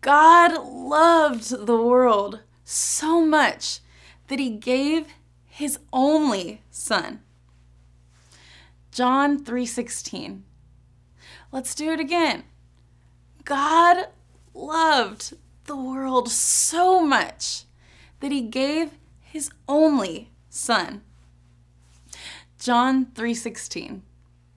God loved the world so much that he gave his only son. John 3:16. Let's do it again. God loved the world so much that he gave his only son. John 3:16.